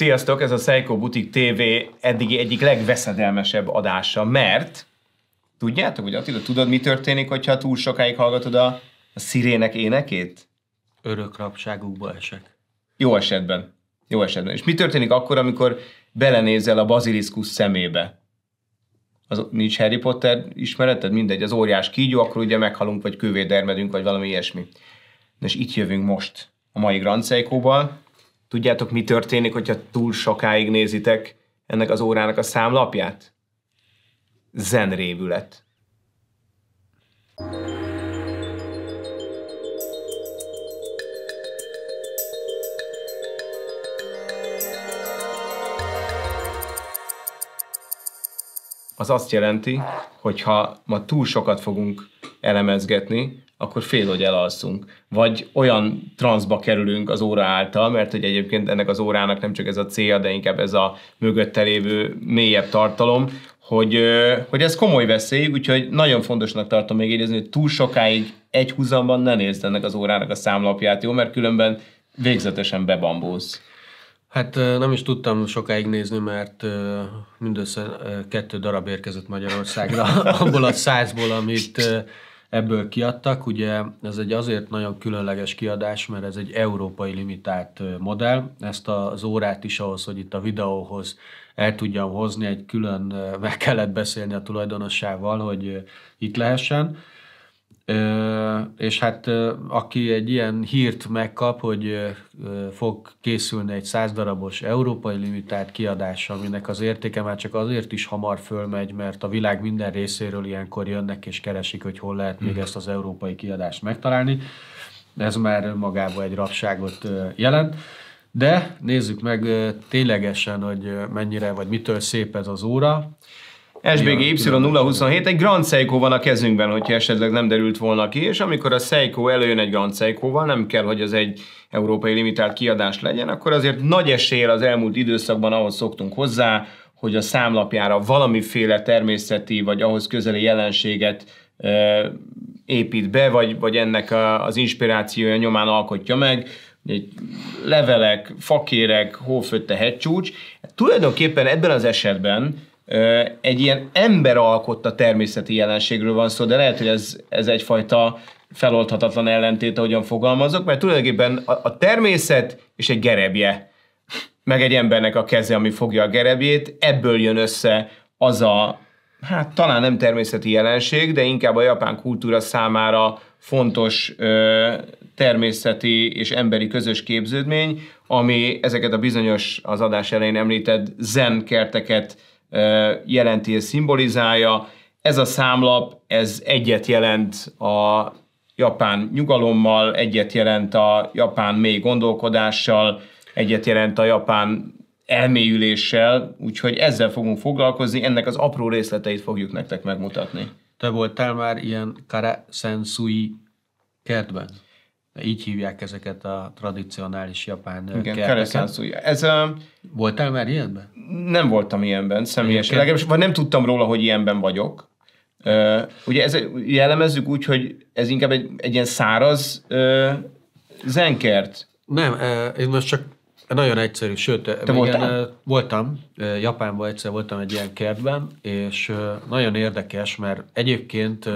Sziasztok, ez a Seiko BUTIK TV eddigi egyik legveszedelmesebb adása, mert tudjátok, hogy Attila, tudod, mi történik, hogyha túl sokáig hallgatod a, a szirének énekét? Örök rabságukba esek. Jó esetben. Jó esetben. És mi történik akkor, amikor belenézel a baziliszkusz szemébe? Az, nincs Harry Potter ismereted? Mindegy, az óriás kígyó, akkor ugye meghalunk, vagy kövédermedünk, vagy valami ilyesmi. És itt jövünk most a mai Grand Seiko-val, Tudjátok, mi történik, hogyha túl sokáig nézitek ennek az órának a számlapját? Zenrévület. Az azt jelenti, hogy ha ma túl sokat fogunk elemezgetni, akkor fél, hogy elalszunk. Vagy olyan transzba kerülünk az óra által, mert hogy egyébként ennek az órának nem csak ez a célja, de inkább ez a mögötte lévő mélyebb tartalom, hogy, hogy ez komoly veszély, úgyhogy nagyon fontosnak tartom még érezni, hogy túl sokáig egy húzamban ne nézd ennek az órának a számlapját, jó? Mert különben végzetesen bebambulsz. Hát nem is tudtam sokáig nézni, mert mindössze kettő darab érkezett Magyarországra, abból a százból, amit ebből kiadtak. Ugye ez egy azért nagyon különleges kiadás, mert ez egy európai limitált modell. Ezt az órát is ahhoz, hogy itt a videóhoz el tudjam hozni, egy külön meg kellett beszélni a tulajdonossával, hogy itt lehessen és hát aki egy ilyen hírt megkap, hogy fog készülni egy 100 darabos európai limitált kiadás, aminek az értéke már csak azért is hamar fölmegy, mert a világ minden részéről ilyenkor jönnek és keresik, hogy hol lehet még hmm. ezt az európai kiadást megtalálni. Ez már önmagában egy rabságot jelent. De nézzük meg ténylegesen, hogy mennyire vagy mitől szép ez az óra. SBG Y027, egy Grand Seiko van a kezünkben, hogyha esetleg nem derült volna ki, és amikor a Seiko előjön egy Grand Seikoval, nem kell, hogy az egy európai limitált kiadás legyen, akkor azért nagy esél az elmúlt időszakban ahhoz szoktunk hozzá, hogy a számlapjára valamiféle természeti vagy ahhoz közeli jelenséget e, épít be, vagy, vagy ennek a, az inspirációja nyomán alkotja meg egy levelek, fakérek, hófötte hegycsúcs. Tulajdonképpen ebben az esetben egy ilyen ember alkotta természeti jelenségről van szó, de lehet, hogy ez, ez egyfajta feloldhatatlan ellentét, ahogyan fogalmazok, mert tulajdonképpen a, a természet és egy gerebje, meg egy embernek a keze, ami fogja a gerebjét, ebből jön össze az a, hát talán nem természeti jelenség, de inkább a japán kultúra számára fontos ö, természeti és emberi közös képződmény, ami ezeket a bizonyos, az adás elején említett zen kerteket jelenti és szimbolizálja. Ez a számlap, ez egyet jelent a japán nyugalommal, egyet jelent a japán mély gondolkodással, egyet jelent a japán elmélyüléssel, úgyhogy ezzel fogunk foglalkozni, ennek az apró részleteit fogjuk nektek megmutatni. Te voltál már ilyen kare sensui kertben? Így hívják ezeket a tradicionális japán Igen, kerteket. Ez a... Voltál már ilyenben? Nem voltam ilyenben személyesen. Legalábbis vagy nem tudtam róla, hogy ilyenben vagyok. Uh, ugye ez jellemezzük úgy, hogy ez inkább egy, egy ilyen száraz uh, zenkert. Nem, én most csak nagyon egyszerű, sőt, Te voltál? voltam, Japánban egyszer voltam egy ilyen kertben, és nagyon érdekes, mert egyébként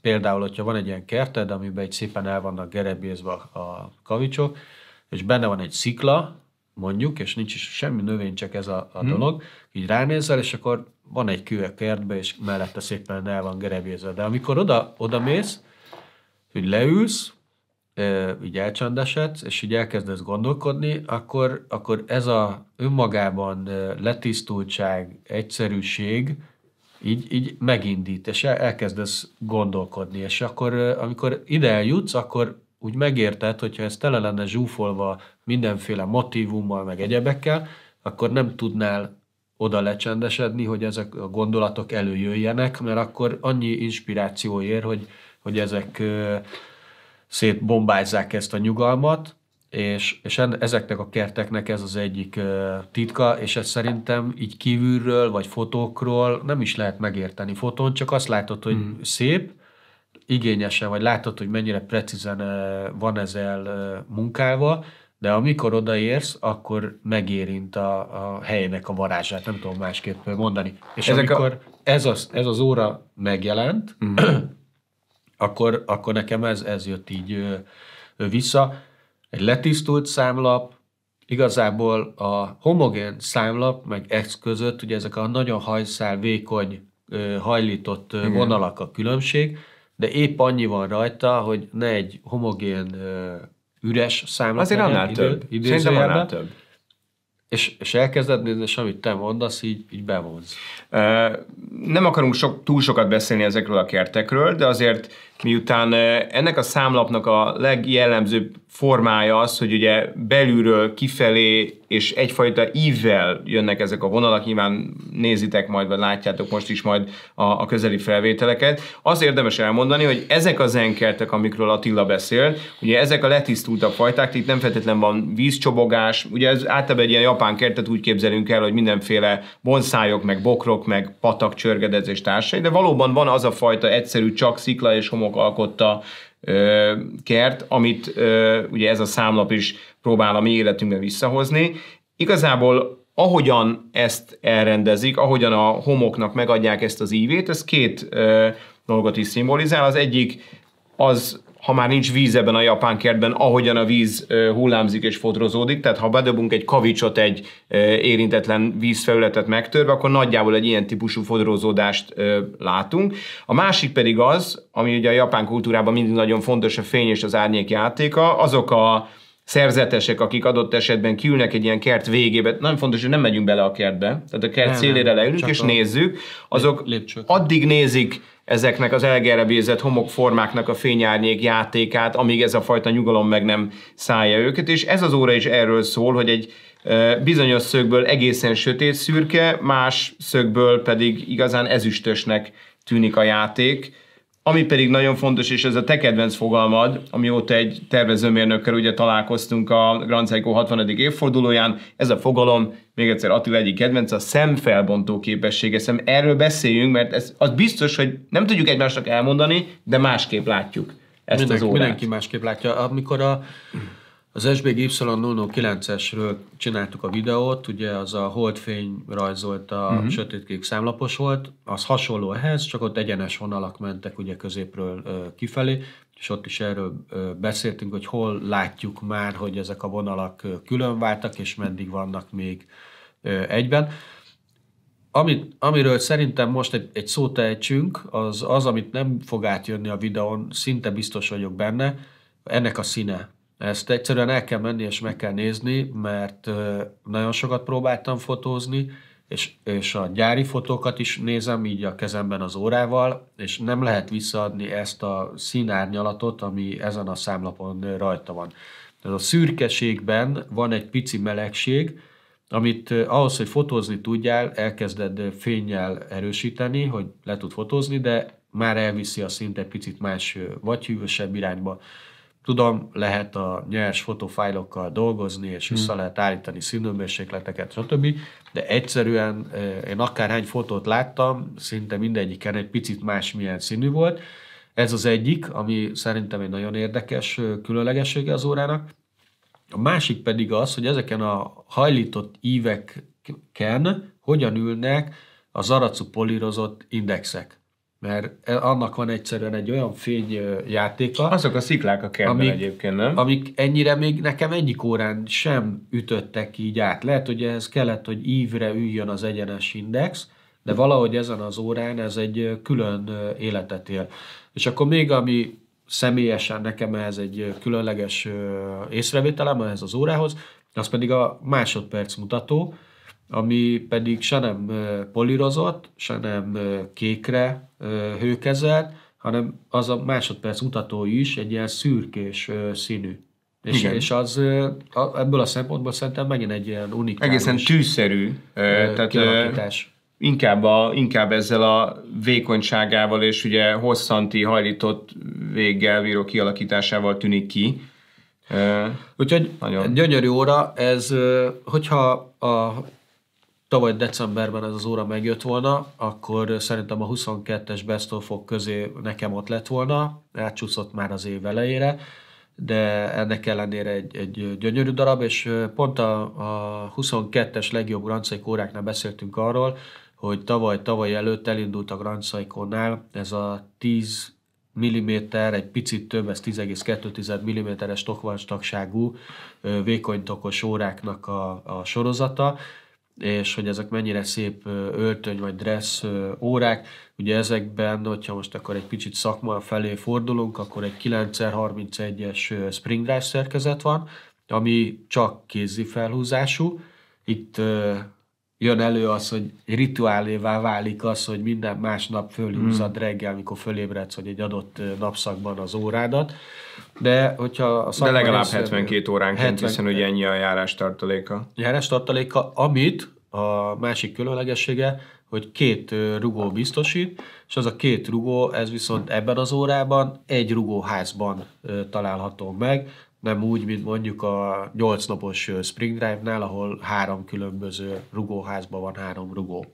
például, hogyha van egy ilyen kerted, amiben egy szépen el vannak gerebézve a kavicsok, és benne van egy szikla, mondjuk, és nincs is semmi növény, csak ez a, a hmm. dolog, így ránézel, és akkor van egy kő a kertbe, és mellette szépen el van gerebézve. De amikor oda, oda mész, hogy leülsz, így elcsendesedsz, és így elkezdesz gondolkodni, akkor, akkor ez a önmagában letisztultság, egyszerűség így, így megindít, és elkezdesz gondolkodni, és akkor amikor ide eljutsz, akkor úgy megérted, hogyha ez tele lenne zsúfolva mindenféle motivummal, meg egyebekkel, akkor nem tudnál oda lecsendesedni, hogy ezek a gondolatok előjöjjenek, mert akkor annyi inspiráció ér, hogy, hogy ezek szétbombázzák ezt a nyugalmat, és, és en, ezeknek a kerteknek ez az egyik uh, titka, és ez szerintem így kívülről, vagy fotókról nem is lehet megérteni fotón, csak azt látod, hogy mm. szép, igényesen, vagy látod, hogy mennyire precízen uh, van ezzel uh, munkálva, de amikor odaérsz, akkor megérint a, a helynek a varázsát, nem tudom másképp mondani. És Ezek amikor a... ez, az, ez az óra megjelent, mm akkor, akkor nekem ez, ez jött így vissza. Egy letisztult számlap, igazából a homogén számlap, meg ex között, ugye ezek a nagyon hajszál, vékony, hajlított Igen. vonalak a különbség, de épp annyi van rajta, hogy ne egy homogén üres számlap Azért annál idő, több. Szerintem annál több. És, és elkezded nézni, és amit te mondasz, így, így bevonz. Nem akarunk sok, túl sokat beszélni ezekről a kertekről, de azért miután ennek a számlapnak a legjellemzőbb formája az, hogy ugye belülről kifelé és egyfajta ívvel jönnek ezek a vonalak, nyilván nézitek majd, vagy látjátok most is majd a, a közeli felvételeket. Az érdemes elmondani, hogy ezek az enkertek, amikről Attila beszél, ugye ezek a letisztultabb fajták, itt nem feltétlenül van vízcsobogás, ugye ez általában egy ilyen japán kertet úgy képzelünk el, hogy mindenféle bonszájok, meg bokrok, meg patak, csörgedezés társai, de valóban van az a fajta egyszerű csak szikla és homok államok alkotta kert, amit ugye ez a számlap is próbál a mi életünkbe visszahozni. Igazából ahogyan ezt elrendezik, ahogyan a homoknak megadják ezt az ívét, ez két dolgot is szimbolizál. Az egyik az ha már nincs víz ebben a japán kertben, ahogyan a víz hullámzik és fodrozódik, tehát ha bedobunk egy kavicsot egy érintetlen vízfelületet megtörve, akkor nagyjából egy ilyen típusú fodrozódást látunk. A másik pedig az, ami ugye a japán kultúrában mindig nagyon fontos, a fény és az árnyék játéka, azok a szerzetesek, akik adott esetben kiülnek egy ilyen kert végébe, nagyon fontos, hogy nem megyünk bele a kertbe, tehát a kert nem, szélére leülünk és a... nézzük, azok lépcsőt. addig nézik ezeknek az elgerebézett homokformáknak a fényárnyék játékát, amíg ez a fajta nyugalom meg nem szállja őket, és ez az óra is erről szól, hogy egy bizonyos szögből egészen sötét szürke, más szögből pedig igazán ezüstösnek tűnik a játék, ami pedig nagyon fontos, és ez a te kedvenc fogalmad, amióta egy tervezőmérnökkel ugye találkoztunk a Grand Seiko 60. évfordulóján, ez a fogalom, még egyszer Attila egyik kedvenc, a szemfelbontó képessége. Szem, erről beszéljünk, mert ez, az biztos, hogy nem tudjuk egymásnak elmondani, de másképp látjuk ezt mindenki, az órát. Mindenki másképp látja. Amikor a az SBG Y009-esről csináltuk a videót, ugye az a holdfény a uh-huh. sötétkék számlapos volt, az hasonló ehhez, csak ott egyenes vonalak mentek ugye középről ö, kifelé, és ott is erről ö, beszéltünk, hogy hol látjuk már, hogy ezek a vonalak ö, külön váltak, és meddig vannak még ö, egyben. Amit, amiről szerintem most egy, egy szót ejtsünk, az az, amit nem fog átjönni a videón, szinte biztos vagyok benne, ennek a színe. Ezt egyszerűen el kell menni és meg kell nézni, mert nagyon sokat próbáltam fotózni, és, és a gyári fotókat is nézem így a kezemben az órával, és nem lehet visszaadni ezt a színárnyalatot, ami ezen a számlapon rajta van. Tehát a szürkeségben van egy pici melegség, amit ahhoz, hogy fotózni tudjál, elkezded fényjel erősíteni, hogy le tud fotózni, de már elviszi a szint egy picit más, vagy hűvösebb irányba, Tudom, lehet a nyers fotofájlokkal dolgozni, és hmm. össze lehet állítani színőmérsékleteket, stb. De egyszerűen eh, én akárhány fotót láttam, szinte mindegyiken egy picit másmilyen színű volt. Ez az egyik, ami szerintem egy nagyon érdekes eh, különlegessége az órának. A másik pedig az, hogy ezeken a hajlított íveken hogyan ülnek az aracu polírozott indexek mert e, annak van egyszerűen egy olyan fényjátéka. Azok a sziklák a kertben amik, egyébként, nem? Amik ennyire még nekem egyik órán sem ütöttek így át. Lehet, hogy ehhez kellett, hogy ívre üljön az egyenes index, de valahogy ezen az órán ez egy külön életet él. És akkor még ami személyesen nekem ez egy különleges észrevételem ehhez az órához, az pedig a másodperc mutató, ami pedig se nem polírozott, se nem kékre hőkezelt, hanem az a másodperc mutató is egy ilyen szürkés színű. És, és az ebből a szempontból szerintem megint egy ilyen unikális Egészen tűszerű tehát, kialakítás. Inkább, a, inkább ezzel a vékonyságával és ugye hosszanti hajlított véggel, víró kialakításával tűnik ki. Úgyhogy nagyon. gyönyörű óra, ez hogyha a tavaly decemberben ez az óra megjött volna, akkor szerintem a 22-es best of közé nekem ott lett volna, átcsúszott már az év elejére, de ennek ellenére egy, egy gyönyörű darab, és pont a, a 22-es legjobb grancaik óráknál beszéltünk arról, hogy tavaly, tavaly előtt elindult a grancaikonnál ez a 10 mm, egy picit több, ez 10,2 mm-es tokvastagságú vékony tokos óráknak a, a sorozata, és hogy ezek mennyire szép öltöny vagy dress órák. Ugye ezekben, hogyha most akkor egy picit szakma felé fordulunk, akkor egy 9x31-es springdrive szerkezet van, ami csak kézi felhúzású. Itt jön elő az, hogy rituálévá válik az, hogy minden másnap fölhúzad hmm. reggel, amikor fölébredsz, hogy egy adott napszakban az órádat. De hogyha a De legalább 72 óránként, 70, hiszen ugye ennyi a járás tartaléka. Járás tartaléka, amit a másik különlegessége, hogy két rugó biztosít, és az a két rugó, ez viszont ebben az órában egy rugóházban található meg, nem úgy, mint mondjuk a 8 napos Spring Drive-nál, ahol három különböző rugóházban van három rugó.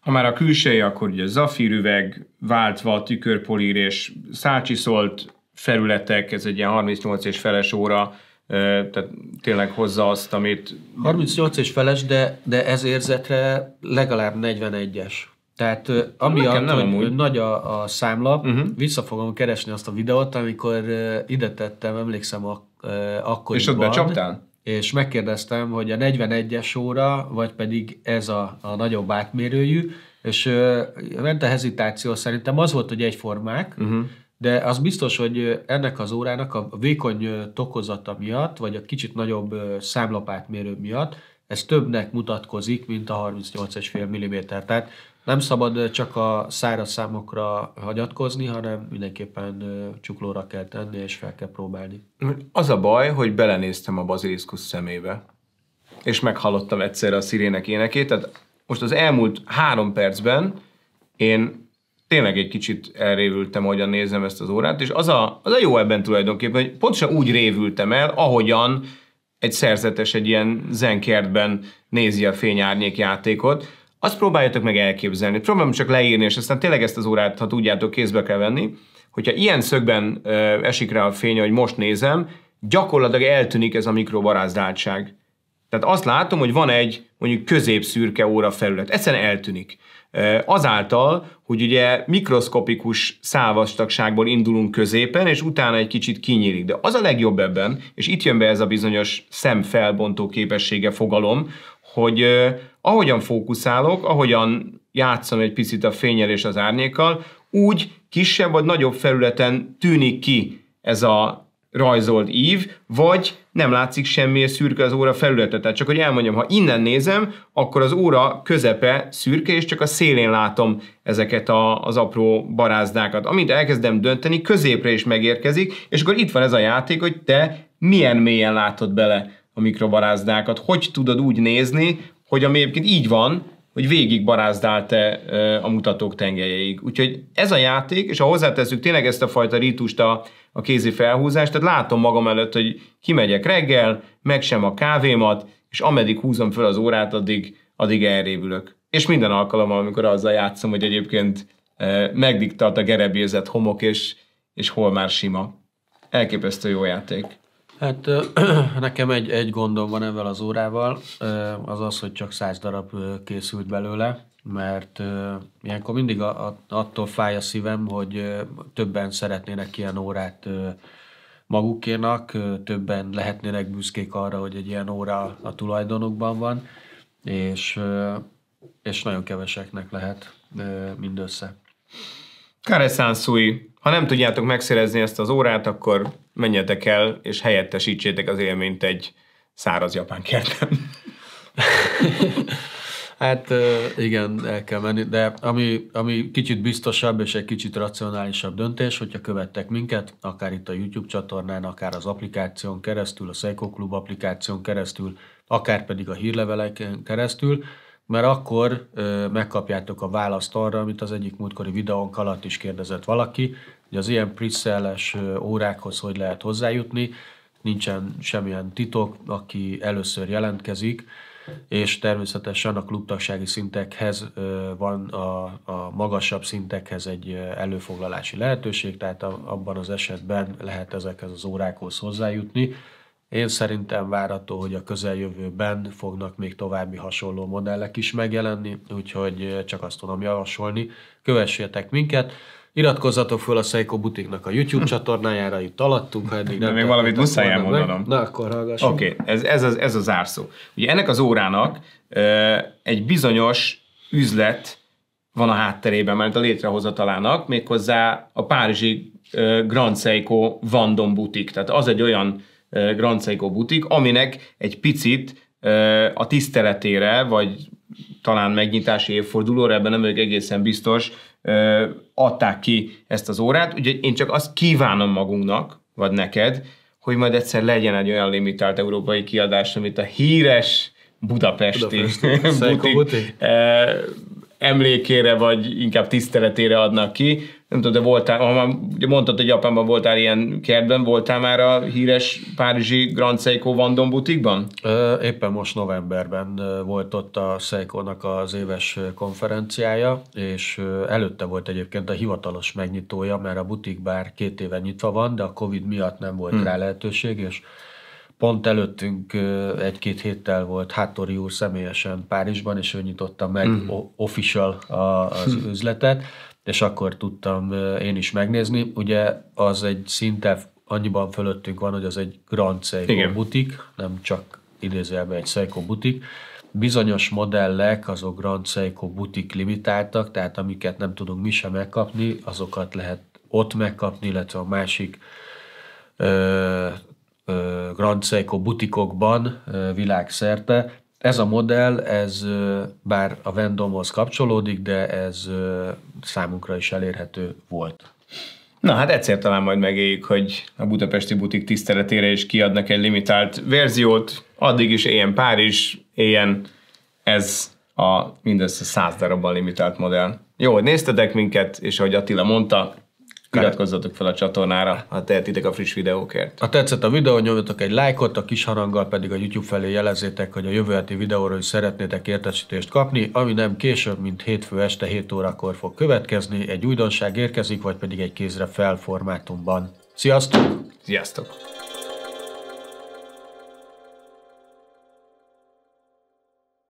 Ha már a külseje, akkor ugye zafírüveg, váltva tükörpolír és szácsiszolt felületek, ez egy ilyen 38 és feles óra, tehát tényleg hozza azt, amit... 38 és feles, de, de ez érzetre legalább 41-es. Tehát amiatt, nem hogy amúgy. nagy a, a számla, uh-huh. vissza fogom keresni azt a videót, amikor ide tettem, emlékszem, a akkoriban. És ott becsaptál? És megkérdeztem, hogy a 41-es óra, vagy pedig ez a, a nagyobb átmérőjű, és ment a hezitáció, szerintem az volt, hogy egyformák, uh-huh. De az biztos, hogy ennek az órának a vékony tokozata miatt, vagy a kicsit nagyobb számlapátmérő miatt, ez többnek mutatkozik, mint a 38,5 mm. Tehát nem szabad csak a száraz számokra hagyatkozni, hanem mindenképpen csuklóra kell tenni, és fel kell próbálni. Az a baj, hogy belenéztem a baziliszkusz szemébe, és meghallottam egyszerre a szirének énekét, tehát most az elmúlt három percben én tényleg egy kicsit elrévültem, ahogyan nézem ezt az órát, és az a, az a jó ebben tulajdonképpen, hogy pontosan úgy révültem el, ahogyan egy szerzetes egy ilyen zenkertben nézi a fényárnyék játékot, azt próbáljátok meg elképzelni. Próbálom csak leírni, és aztán tényleg ezt az órát, ha tudjátok, kézbe kell venni. Hogyha ilyen szögben ö, esik rá a fény, hogy most nézem, gyakorlatilag eltűnik ez a mikrobarázdáltság. Tehát azt látom, hogy van egy mondjuk középszürke óra felület. Egyszerűen eltűnik. Azáltal, hogy ugye mikroszkopikus szávastagságból indulunk középen, és utána egy kicsit kinyílik. De az a legjobb ebben, és itt jön be ez a bizonyos szemfelbontó képessége fogalom, hogy ahogyan fókuszálok, ahogyan játszom egy picit a fényel és az árnyékkal, úgy kisebb vagy nagyobb felületen tűnik ki ez a rajzolt ív, vagy nem látszik semmi, és szürke az óra felülete. Tehát csak hogy elmondjam, ha innen nézem, akkor az óra közepe szürke, és csak a szélén látom ezeket a, az apró barázdákat. Amint elkezdem dönteni, középre is megérkezik, és akkor itt van ez a játék, hogy te milyen mélyen látod bele a mikrobarázdákat, hogy tudod úgy nézni, hogy ami egyébként így van, hogy végig barázdált-e a mutatók tengelyeig. Úgyhogy ez a játék, és ha hozzáteszünk tényleg ezt a fajta rítust a, a kézi felhúzást, tehát látom magam előtt, hogy kimegyek reggel, megsem a kávémat, és ameddig húzom föl az órát, addig, addig elrévülök. És minden alkalommal, amikor azzal játszom, hogy egyébként e, megdiktalt a gerebjézett homok, és, és hol már sima. Elképesztő jó játék. Hát nekem egy, egy gondom van ezzel az órával, az az, hogy csak száz darab készült belőle, mert ilyenkor mindig attól fáj a szívem, hogy többen szeretnének ilyen órát magukénak, többen lehetnének büszkék arra, hogy egy ilyen óra a tulajdonukban van, és, és nagyon keveseknek lehet mindössze. Kare Sansui ha nem tudjátok megszerezni ezt az órát, akkor menjetek el, és helyettesítsétek az élményt egy száraz japán kertben. Hát igen, el kell menni, de ami, ami kicsit biztosabb és egy kicsit racionálisabb döntés, hogyha követtek minket, akár itt a YouTube csatornán, akár az applikáción keresztül, a Seiko Club applikáción keresztül, akár pedig a hírleveleken keresztül, mert akkor ö, megkapjátok a választ arra, amit az egyik múltkori videónk alatt is kérdezett valaki, hogy az ilyen pricelles órákhoz hogy lehet hozzájutni, nincsen semmilyen titok, aki először jelentkezik, és természetesen a klubtagsági szintekhez van a, a magasabb szintekhez egy előfoglalási lehetőség, tehát a, abban az esetben lehet ezekhez az órákhoz hozzájutni. Én szerintem várható, hogy a közeljövőben fognak még további hasonló modellek is megjelenni, úgyhogy eh, csak azt tudom javasolni, kövessétek minket, Iratkozzatok föl a Seiko Butiknak a YouTube hm. csatornájára, itt alattunk, ha eddig nem Még valamit muszáj elmondanom. Na, akkor hallgassunk. Oké, okay. ez, ez, az, ez a zárszó. Ugye ennek az órának e, egy bizonyos üzlet van a hátterében, mert a létrehozatalának, méghozzá a Párizsi e, Grand Seiko Vandom Butik. Tehát az egy olyan Grand Seiko butik, aminek egy picit a tiszteletére, vagy talán megnyitási évfordulóra, ebben nem vagyok egészen biztos, adták ki ezt az órát. Ugye én csak azt kívánom magunknak, vagy neked, hogy majd egyszer legyen egy olyan limitált európai kiadás, amit a híres budapesti, Budapesti. butik, butik emlékére, vagy inkább tiszteletére adnak ki. Nem tudom, de voltál, ha már ugye mondtad, hogy Japánban voltál ilyen kertben, voltál már a híres párizsi Grand Seiko Vandon butikban? Éppen most novemberben volt ott a Seiko-nak az éves konferenciája, és előtte volt egyébként a hivatalos megnyitója, mert a butik bár két éve nyitva van, de a Covid miatt nem volt hmm. rá lehetőség, és Pont előttünk egy-két héttel volt Háttori úr személyesen Párizsban, és ő nyitotta meg mm. official a, az mhm. üzletet, és akkor tudtam én is megnézni. Ugye az egy szinte annyiban fölöttünk van, hogy az egy Grand Seiko Igen. butik, nem csak idézőjelben egy Seiko butik, bizonyos modellek azok Grand Seiko butik limitáltak, tehát amiket nem tudunk mi sem megkapni, azokat lehet ott megkapni, illetve a másik Grand Seiko butikokban világszerte. Ez a modell, ez bár a Vendomhoz kapcsolódik, de ez számunkra is elérhető volt. Na hát egyszer talán majd megéljük, hogy a budapesti butik tiszteletére is kiadnak egy limitált verziót, addig is ilyen Párizs, ilyen, ez a mindössze száz darabban limitált modell. Jó, hogy néztetek minket, és ahogy Attila mondta, Iratkozzatok fel a csatornára, ha hát tehetitek a friss videókért. Ha tetszett a videó, nyomjatok egy lájkot, a kis haranggal pedig a YouTube felé jelezzétek, hogy a jövő heti videóról is szeretnétek értesítést kapni, ami nem később, mint hétfő este 7 órakor fog következni, egy újdonság érkezik, vagy pedig egy kézre felformátumban. Sziasztok! Sziasztok!